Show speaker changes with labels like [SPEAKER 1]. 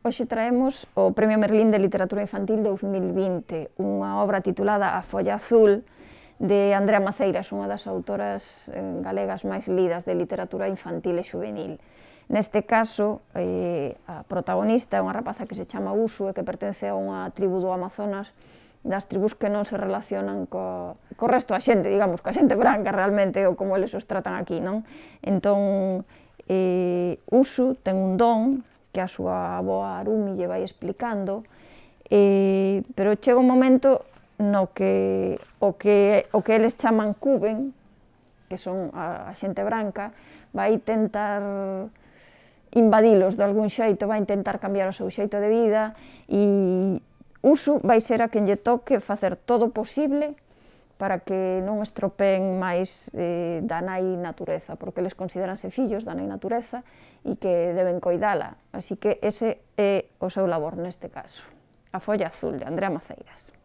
[SPEAKER 1] Hoxe traemos o Premio Merlín de Literatura Infantil 2020, unha obra titulada A Folla Azul, de Andrea Maceiras, unha das autoras eh, galegas máis lidas de literatura infantil e juvenil. Neste caso, eh, a protagonista é unha rapaza que se chama Usu e que pertence a unha tribu do Amazonas das tribus que non se relacionan co, co resto da xente, digamos, coa xente branca realmente, ou como eles os tratan aquí, non? Entón, eh, Usu ten un don que a súa boa Arumi lle vai explicando, eh, pero chega un momento no que o que, o que eles chaman Cuben, que son a, a xente branca, vai tentar invadilos de algún xeito, vai intentar cambiar o seu xeito de vida e uso vai ser a quen lle toque facer todo posible para que non estropeen máis eh, da nai natureza, porque eles consideranse fillos da nai natureza e que deben coidala. Así que ese é o seu labor neste caso. A folla azul de Andrea Maceiras.